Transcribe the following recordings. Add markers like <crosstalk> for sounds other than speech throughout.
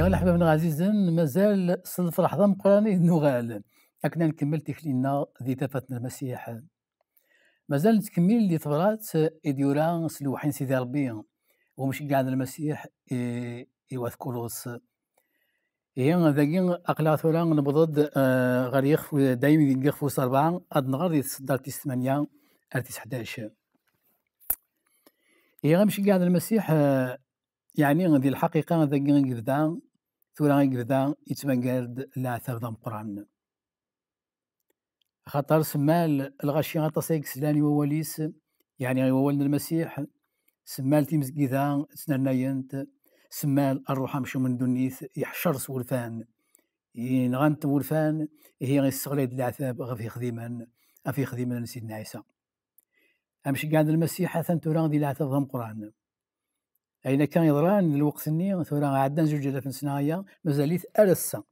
يا لحبة حبيبنا عزيزا مازال صنف رحضة مقراني نغال أكنا نكمل تكلينا ذي تفتنا المسيح مازال نتكمل اللي ثبرات إديورا سلوحين سيدي ربي ومشي قاعد المسيح يواث كروس هي إيه، ذاكي أقلا ثورا نبضد آه، غريخ يخفو دايما ذي يخفو أربعة قد نغار يتصدر تيس ثمانية أرتيس حداش هي إيه، مشي قاعد المسيح آه، يعني ذي الحقيقة ذاك كذا تورا غيكبدا يتمقاد لا ثرد قران خطر سمال الغشي غطاسيك سلاني وواليس يعني غي ولد المسيح سمال تيمزكيدا تسنرنايانت سمال الروح مشو من دونيث يحشر سورفان إن غانت ورفان هي غي استغليت العذاب غفي خديما أفي خديما سيدنا عيسى أمشي قاعد المسيح حتى تورا غادي العذاب قران اين كان يضران الوقت-ني ثورا عدان زوج الاف سنايا مازاليت ارسا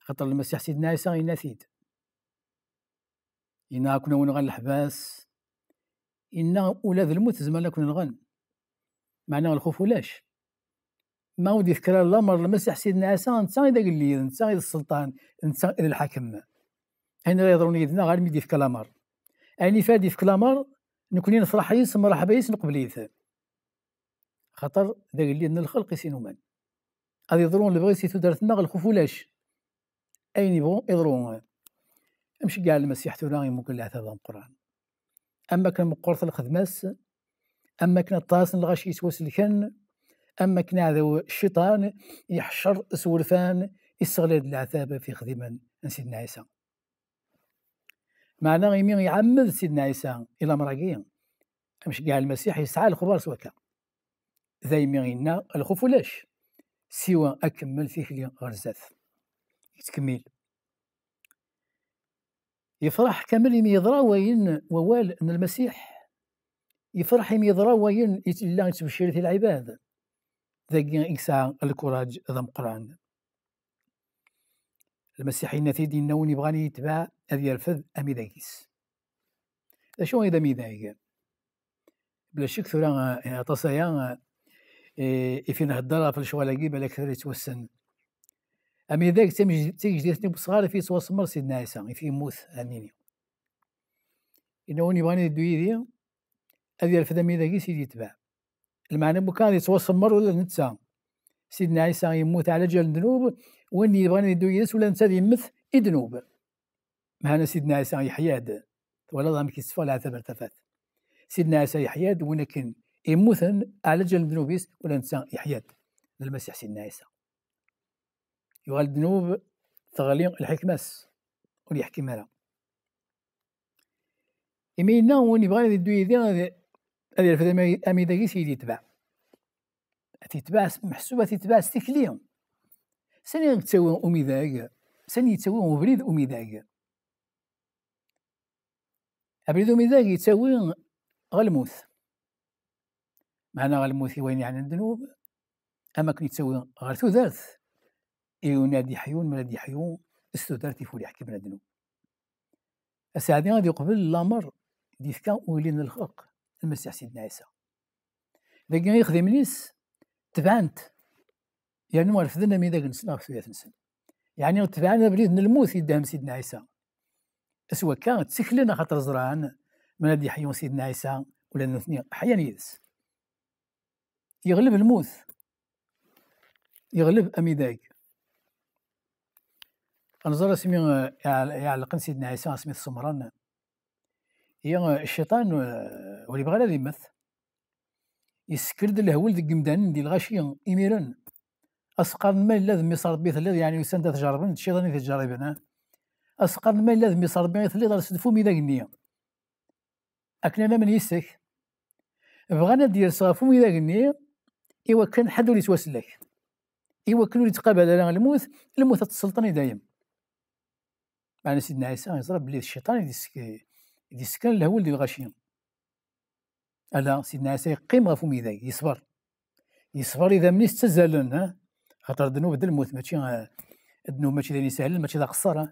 خاطر المسيح سيدنا عيسى يناثيد إنا كنا ونغن الحباس إنا أولاد الموت زمان كنا نغن معناها الخوف ولاش ما ودي ذكر الله مر المسيح سيدنا عيسى انت اذا قال لي انت اذا السلطان انت اذا الحاكم اين لا يضرون يدنا غير ميدي في كلامر اني فادي في كلامر نكون نفرح يس مرحبا يس نقبل خاطر ذاك اللي ان الخلق سينومان هذا يضرون اللي بغيتي سيتو دارتنا غلخوف ولاش اين يبغون يضرون امشي كاع المسيح تولا يمكن لا هذا القران اما كان مقرط الخدماس اما كان الطاس الغش الكن اما كان هذا الشيطان يحشر سورفان يستغلد العذاب في خدمة سيدنا عيسى معناه يمين يعمد سيدنا عيسى الى مراقيه امشي كاع المسيح يسعى لخبار سوكا دايما غينا الخوف ولاش سوى أكمل فيه لي غرزات يتكمل يفرح كامل يمي يضرا وين ووال ان المسيح يفرح يمي يضرا وين الا يتبشر في العباد ذاك انسان الكوراج ذا مقران المسيحيين في ديننا وين يبغاني يتبع اذ يرفض امي ذاكيس شنو اذا مي ذاك بلا شك ثورا تصايا إفين إيه، هضر في الشوالة قيبة لك ثري توسن أمي ذاك تيجديتني بصغار في توسمر سيدنا عيسى في موث هنيني إنه نبغاني دو يدي أذي الفدا مي ذاك سيدي تباع المعنى بو كان يتوسمر ولا نتسى سيدنا عيسى يموت على جال ذنوب واني يبغاني يدو يس ولا نسى يمث ذنوب معنا سيدنا عيسى يحياد ولا ضام لا العذاب فات سيدنا عيسى يحياد ولكن يموثن على جل ذنوبيس ولا نسى يحيى المسيح سيدنا عيسى يغال الذنوب تغلي الحكمس ولا يحكم لها إمينا وين يبغى يدو يدي هذه الفتاة أمي داكي سيدي يتباع تتباع محسوبة تتباع ستيكليهم سني يتساوى أمي ذاك سني يتساوى وبريد أمي ذاك أبريد أمي ذاك يتساوي غير معنا غنموت وين يعني الذنوب أما كنت تسوي غير تدرت ينادي حيون منادي حيون استدرت فولي حكي من الذنوب السعدي غادي يقبل الامر ديفكا ولين الخلق المسيح سيدنا عيسى لكن يخدم ليس تبعنت يعني ما رفضنا من ذاك نسنا في نسن يعني تبعنا بريد نلموث يدهم سيدنا عيسى اسوا كان تسكلنا خاطر زران من حيون سيدنا عيسى ولا نثني حيا يدس يغلب الموث يغلب أميداج أنظر اسمي يعلق سيدنا عيسى اسمي السمران هي الشيطان آه، واللي بغى لا يمث يسكرد الهول ذي قمدان دي الغاشية إميرا أسقر ما إلا ذمي صارت بيث يعني يسند تجارب الشيطان يتجاربنا أسقر ما إلا ذمي صارت بيث الذي سدفو ميدا قنية أكلنا من يسك بغانا ندير صافو ميدا قنية إوا حد اللي توسلك إوا كان اللي تقابل على الموت الموت السلطاني دايم معنى سيدنا عيسى يضرب بلي الشيطان اللي سكن الهول ديال الغاشية ألا سيدنا عيسى يقيم غف ميداي يصبر يصبر إذا من استزالن ها خاطر الذنوب ديال الموت ماشي الذنوب ماشي داين سهل ماشي دا قصر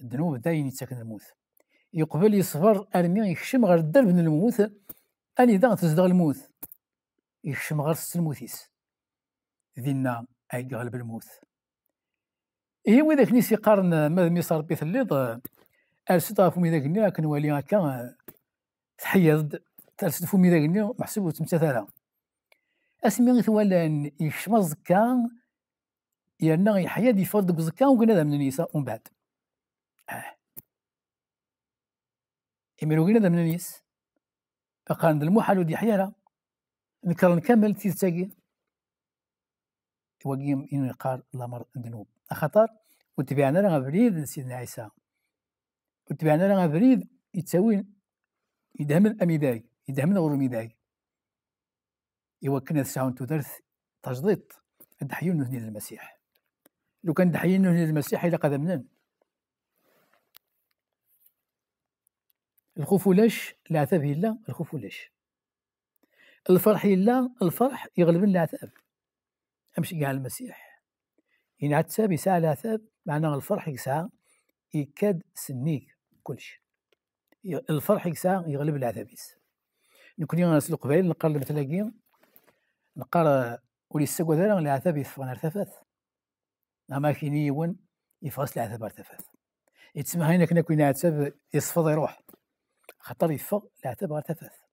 الذنوب داين يتسكن الموت يقبل يصبر أرمي يخشم غير الدرب من الموت أني دا تزدغ الموت يخشم غرس الموتيس ذينا اي قلب الموت ايه وذاك نيسي قارن ماذا ميصار بيث الليض ارسد غافو ميذاك نيا كان هكا تحيض ارسد فو ميذاك نيا محسوب تمتثالا اسمي غيث ولان يخشم الزكا يانا يحيا دي فرد بزكا وقلنا ذا من نيسا ومن بعد اه امي لو قنا من نيس فقال ذا المحل ودي حيالا نكرر نكمل تاقي وقيم إن يقار لامر ذنوب أخطر وتبعنا راه بريد سيدنا عيسى وتبعنا راه بريد يتساوي يدهم الأميداي يدهم غور الميداي إوا كنا تسعون تدرث تجديد دحيون نهني للمسيح لو كان دحيون نهني للمسيح إلا قدمنا الخوف ولاش العذاب إلا الخوف ولاش الفرح إلا الفرح يغلب العذاب أمشي كاع المسيح ان عتاب يسعى العذاب معنى الفرح يسعى يكاد سنيك كلشي الفرح يسعى يغلب العذاب نكون ناس قبيل نقرا مثلا نقرا ولي السكوة دايرة العذاب يفغن ارتفاث أما كيني يون يفغس العذاب ارتفاث يتسمى هنا كنا كوين عتاب يصفض يروح خطر يفغ العتاب ارتفاث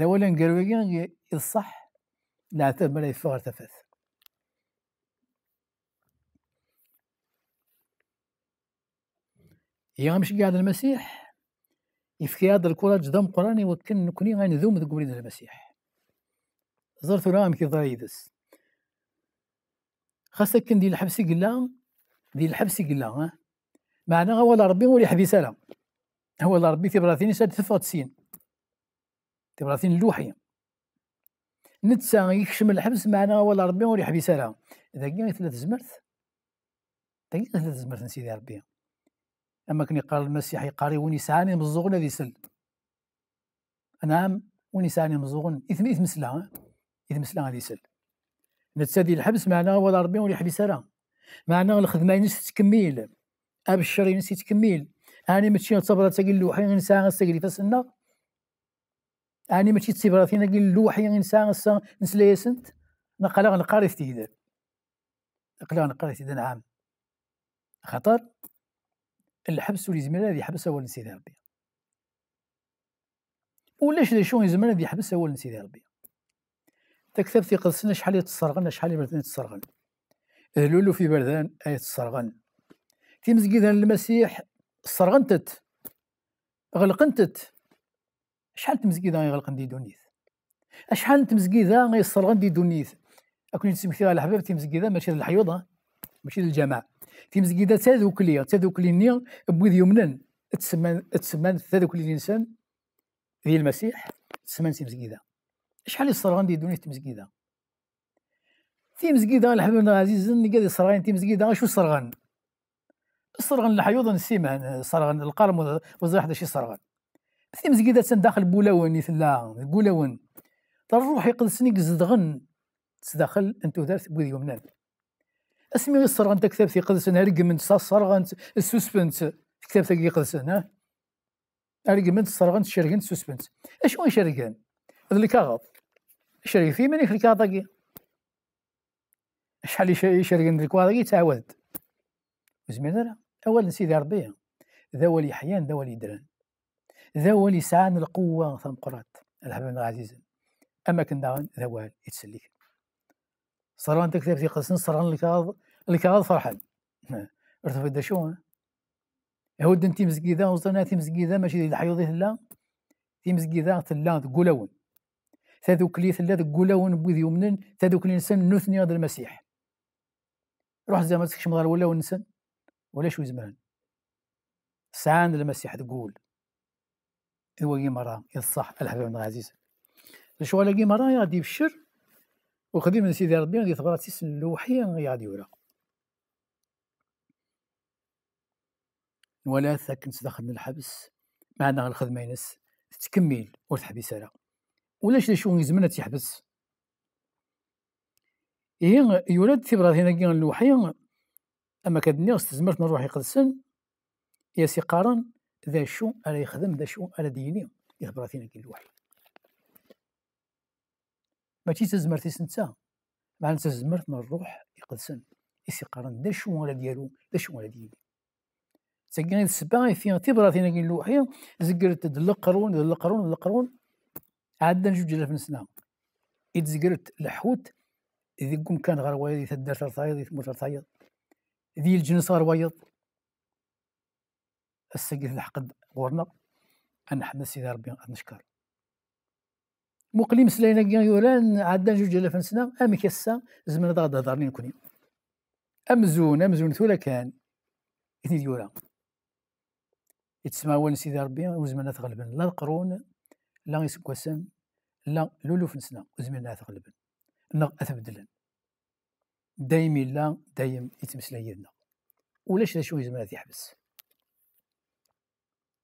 ذولا قروين الصح لا تمر الثور تفث يوم شقي هذا المسيح يفكي هذا الكرج ضم قراني وكن كوني غير نذوم ذو المسيح زرت رام كي ضريدس خاصة كن دي الحبس قلا دي الحبس قلا معناها هو ربي ولي حبي سلام هو ربي في براثيني سد تفوت سين تبراتين اللوحي نتسا يكشم الحبس معنا ولا ربي ولا يحبس راه داكي ثلاث زمرت داكي ثلاث زمرت سيدي ربي اما كان يقال المسيح يقاري ونساني مزوغن هذه سل نعم ونساني مزوغن اثم اثم سلا اثم سلا هذه سل نتسادي الحبس معنا ولا ربي ولا يحبس راه معنا الخدمه ينس تكميل ابشر ينس تكميل هاني ماشي نصبر تاقي اللوحي نسى غير فاسنا اني ماشي تسيبراتي نقول اللوحه انسان السان نسلا ياسنت نقلا غنقاري تيدا نقلا غنقاري تيدا نعم خاطر الحبس ولي زمان هذه حبس اول سيدي ربي ولاش ذا شون زمان هذه حبس اول سيدي ربي تكتب في قدسنا شحال يتصرغن شحال يبردن يتصرغن لولو في بردان اي يتصرغن في مسجد المسيح صرغنتت غلقنتت شحال ذا غيغلق ندي دونيث شحال تمزقيده غيصر غندي دونيث اكون نسميتي على حبيب ذا ماشي للحيوضه ماشي للجماعه لي تاذوكليه لي نيغ بويد يمنن تسمان تسمان لي الانسان ذي المسيح تسمان ذا شحال يصر غندي دونيث تمزقيده تيمزقيده الحبيب العزيز قال يصرغان تيمزقيده شو صرغان الصرغن الحيوض نسيمه صرغن القرم وزي حدا شي صرغن هذه مزقيدة داخل بولون يثلا بولون تروح يقل سنيك زدغن تدخل انتو دارت بوذي يومنان نعم. اسمي يصر انت كتاب في قدسن ارقمنت غنت السوسبنت كتاب تلقي قدسن ها ارقمنت غنت شرقنت سوسبنت اش وين شرقان هذا اللي كاغط شرقي في من يخلي كاغطاكي شحال شرقن الكواضاكي تعاودت زميل اولا سيدي ربيع ذا ولي حيان ذا ولي دران ذوى لسان القوة قرات الحبيب العزيز أما ذا هو يتسليك صران تكتب في قصن صران الكاظ الكاظ فرحان <laughs> ارتفع دشو يهود انت مزقيدا وصلنا تي مزقيدا ماشي ديال الحيوضي لا تي مزقيدا تلا تقولون تذوك لي تلا تقولون بوذي يمنن تذوك لي نسن نثني هذا المسيح روح زعما تكشم غير ولا ونسن ولا شو زمان سان المسيح تقول هو جيمارا يصح الحبيب عبد العزيز شغل جيمارا غادي يبشر وخدي من سيدي ربي غادي تبرات تيسن اللوحي غادي ولا ولا ساكن تدخل الحبس معنا الخدمه ينس تكمل ور لها ولاش شو يزمنا تيحبس اي يولد تبرا هنا كي اللوحي اما كدني استزمرت من روحي قدسن يا سي قارن ذا شو على يخدم ذا شو على ديني يهبر فينا كي الوحي ماشي تزمر تسنتا مع انت زمرت نروح يقدسن يسيقارن ذا شو على ديالو ذا شو على ديني سكان السبا في فينا كي الوحي زقرت دلقرون دلقرون دلقرون عاد جوج الاف نسنا يتزقرت الحوت ذي كان غير وايد يتدار ثرثايض يتمر ثرثايض ذي الجنس غير وايض السيد الحقد غورنا أن حنا سيدي ربي نشكر مقلم سلاينا كيان يوران عدا جوج الاف سنه أم كاسا زمن غادا هضرني نكوني امزون امزون ثولا كان اثنين يوران يتسمى وين سيدي ربي وزمنا تغلبن لا القرون لا يسكوسن لا لولو سنه وزمنا تغلبن نا اثبدلن دايم لا دايم يتمسلا يدنا ولاش لا شوي زمنا تيحبس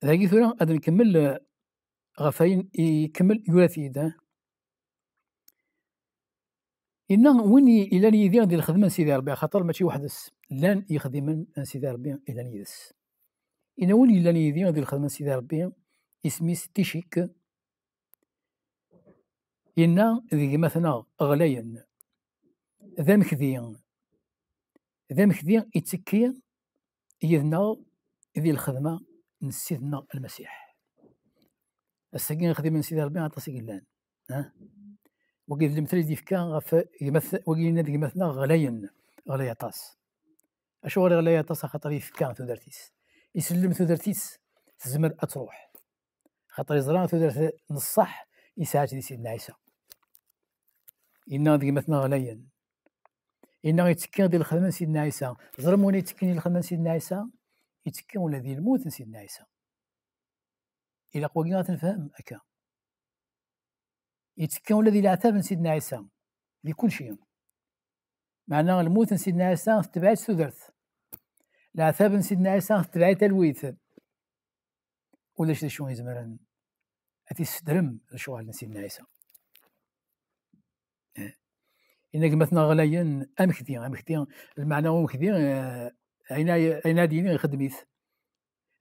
ذاك ثورة قد نكمل غفين يكمل يولاثي ده إنا وني إلى نيدي غادي نخدم سيدي ربي خاطر ماشي واحد لان يخدم سيدي ربي إلا نيدس إنا وني إلى نيدي غادي الخدمة سيدي ربي اسمي ستيشيك إنا ذي مثلا غلاين ذا مخدين ذا مخدين يتسكي إذنا ذي الخدمة من سيدنا المسيح السجين خدي من سيدي ربي عطا سجين لان ها وكي المثل ديف كان غف يمثل وكي نادي مثلا غلاين غلا اش هو غلا طاس خاطر يفكان درتيس يسلم ثودرتيس تزمر اتروح خاطر يزرع ثودرت نصح يساعد سيدنا عيسى إنا ذي مثلا غلاين إنا غيتكين ديال الخدمة سيدنا عيسى زرموني تكيني الخدمة سيدنا عيسى يتكا ولا الموت سيدنا عيسى الى قوي غا تنفهم هكا يتكا ولا العتاب سيدنا عيسى لكل شيء معنى الموت سيدنا عيسى تبعت سدرت العتاب سيدنا عيسى تبعت الويت ولا شي شو يزمرن هاتي السدرم الشوال سيدنا عيسى إيه. إنك مثلا غلايا أمكثي أمكثي المعنى أمكثي عناية عناية ديالي خدميث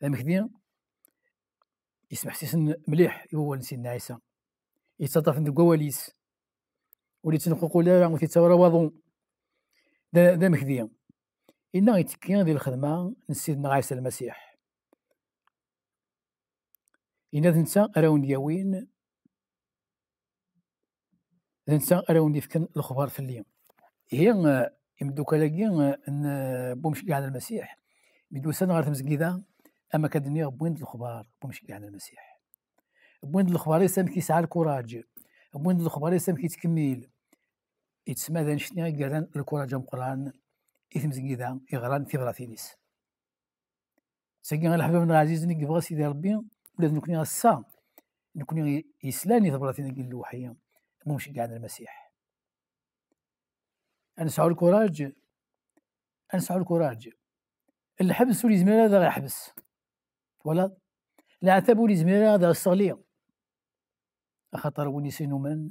المخدين يسمح سيسن مليح هو سيدنا عيسى يتصطف عند الكواليس ولي تنقوقو لا وتيتورا واضون دا, دا مخدية إنا غيتكيان ديال الخدمة لسيدنا عيسى المسيح إنا ذنسا راون ياوين ذنسا راون يفكن الخبار في اليوم هي يمدو كلاكي ان بومشكي على المسيح يمدو سنة غير تمزكيدا اما كدنيا بويند الخبار بومشكي على المسيح بويند الخبار يسام كيسعى الكوراج بويند الخبار يسام كيتكميل يتسمى ذا شنو قالان الكوراج مقران يتمزكيدا يغران في براثينيس ساكي الحبيب العزيز نك بغا سيدي ربي ولا نكون غا السا نكوني يسلاني ثبراتي نك الوحيه مش كاع المسيح سعو الكوراج سعو الكوراج الحبس زميرة هذا حبس ولا العتاب زميرة هذا الصغلية خاطر وني من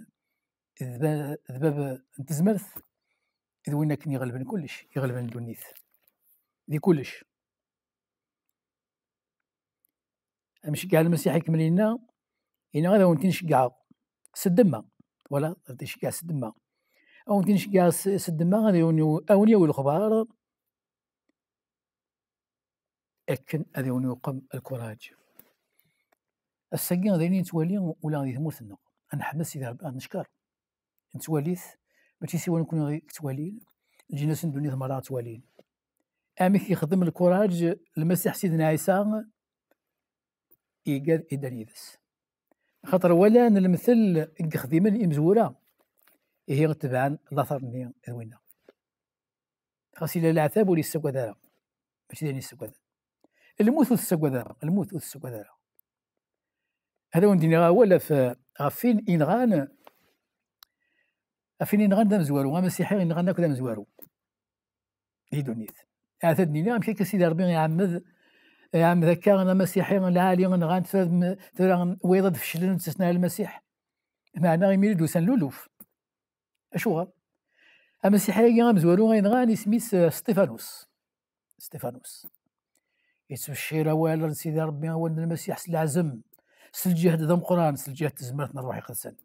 ذباب نتزمرث إذ وين كان يغلبن كلش يغلبن دونيث ذي كلش أمشي كاع المسيح يكمل لنا إن هذا وين تنشقع سدما ولا تنشقع سدما أو ندير سد سدما غادي أوني أو الخبار أكن غادي قم الكوراج الساقي غادي نتوالي ولا غادي ثمورتنا نحمد سيدي ربي نشكر نتواليث ماشي يسوى نكون غادي توالين الجناس ندوني ثمرة توالين أمي كيخدم الكوراج المسيح سيدنا عيسى إيقاد إدان يدس خاطر ولا نلمثل خديمة الإمزورة هي تبان ظفر ني اوينا خاص الى العتاب ولي السكوذارا ماشي داني السكوذارا الموت والسكوذارا الموت والسكوذارا هذا هو ندير ولا في غفين انغان افين انغان دام زوارو غام السيحي انغان ناكل دام زوارو هي دونيت اعتاد نينا مشي كسيدي ربي يعمد عم هكا انا مسيحي العالي انغان تفاد ويضد فشلن تسنا المسيح معناه يميل دوسان لولوف اشوها اما السحريه مزوالو غينغا غاني سميس ستيفانوس ستيفانوس يتسو الشيرة والا سيدي ربي ولد المسيح سلعزم سلجهد ذم قران سلجهد تزمرت نروح يقدسن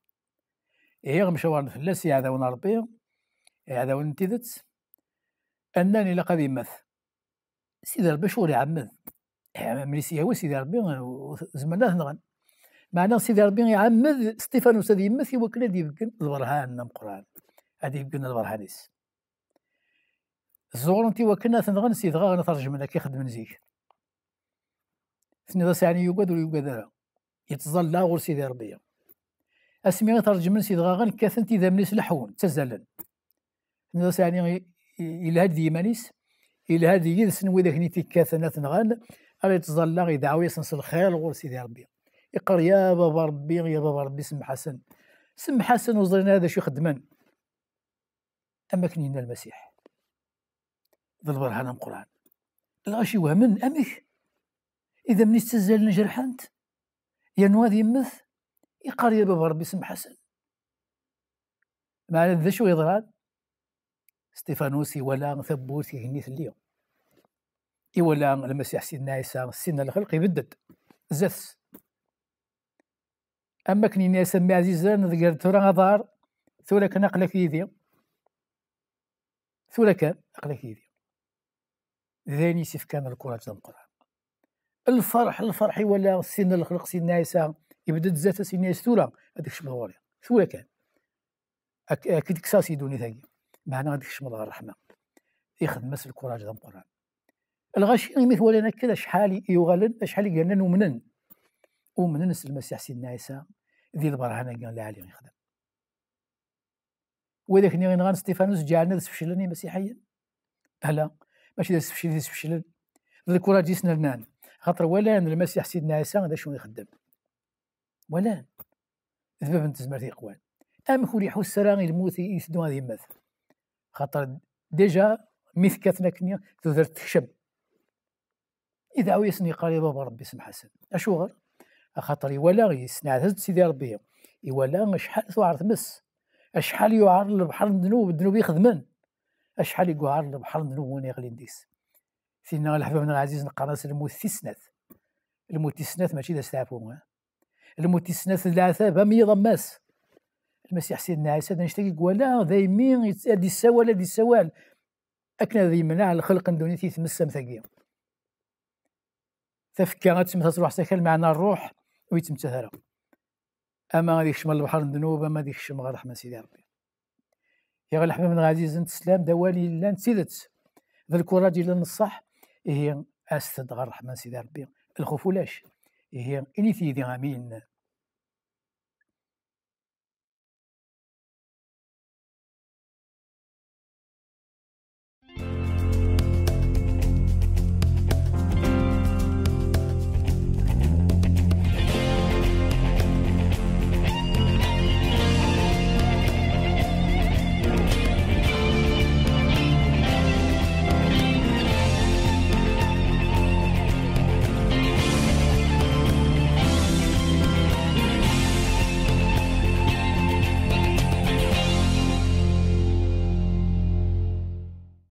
إيه سي فلاس يعذاون ربي يعذاون إيه، نتيذت أنني لقد يمث سيدي ربي عمد يعمد إيه، ملي هو سيدي ربي زمنا ثنغن معناه سيدي ربي يعمد ستيفانوس هذا يمث يوكل يمكن البرهان من قران هذه يمكن البرهانيس الزور انت وكنا ثنغن سيد غا نترجم لك يخدم نزيك ثنغا ساعني يوكاد ولا يوقد لا يتظل لا غور سيدي ربي اسمي ترجم سيد غا غن كاثنت اذا منيس لحون تزلن ثنغا ساعني الى هاد ديمانيس الى هاد يدسن وذاك نيتي كاثنات نغن غير يتظل لا غيدعوي سنس الخير غور سيدي ربي اقر يا بابا ربي يا بابا ربي سم حسن سم حسن وزرنا هذا شو خدمان اما كنينا المسيح ذا البرهان القران الغاشي وهمن امك اذا من استزال جرحانت يا نواذ يمث يقر يا بابا ربي سم حسن معنى ذا شو يضران ستيفانوسي ولا ثبوتي هنيت اليوم إي ولا المسيح سيدنا عيسى سيدنا الخلق يبدد زث اما كنيني ما عزيزة نذكر ثورة غدار ثورة كان في يدي ثورة كان في يدي ذاني سيف كان الكرة القرآن الفرح الفرح ولا سن الخلق سن عيسى يبدا تزات سن عيسى ثورة هذيك شمغوري ثورة كان اكيد تكسا سيدوني ثاني معنا هذيك الله الرحمة يخدم مس الكرة تنقرها القرآن الغاشي ولا كذا شحال يغلن شحال قالنا نؤمنن ومن نس المسيح سيدنا عيسى ذي البرهنة قال لا علي يخدم وذاك غير غنغان ستيفانوس جعلنا سفشلني مسيحيا لا ماشي ذا سفشلن ذي الكرة جيسنا لنان خاطر ولا المسيح سيدنا عيسى هذا شنو يخدم ولان ذباب تزمر في قوان ام كوري حسرا الموت يسدو هذه مات خاطر ديجا ميث كنيا تذرت تخشب اذا عويسني بابا ربي اسم حسن اشو غير خاطر يولا يسنعتز سيدي ربي يولا شحال توعر تمس شحال يوعر البحر الذنوب الذنوب يخدمن شحال يقعر البحر الذنوب وين يغلي نديس سيدنا بن العزيز نقرس الموت تسنات الموت ماشي ذا استعفو الموت تسنات العذاب هم يضماس المسيح سيدنا عيسى نشتكي ولا دايمين يتادي السوال هادي السوال اكنا ذي يمنع الخلق ندوني تيتمس تفكرت تفكيرات تروح ساكن معنا الروح ويتم تهرى اما غادي يكشم البحر ذنوب اما غادي يكشم غير رحمه سيدي ربي يا غير الحبيب العزيز انت سلام دوالي لا نسيدت ذا الكره ديال النصح هي إيه استد غير رحمه سيدي ربي الخوف ولاش هي إيه في سيدي امين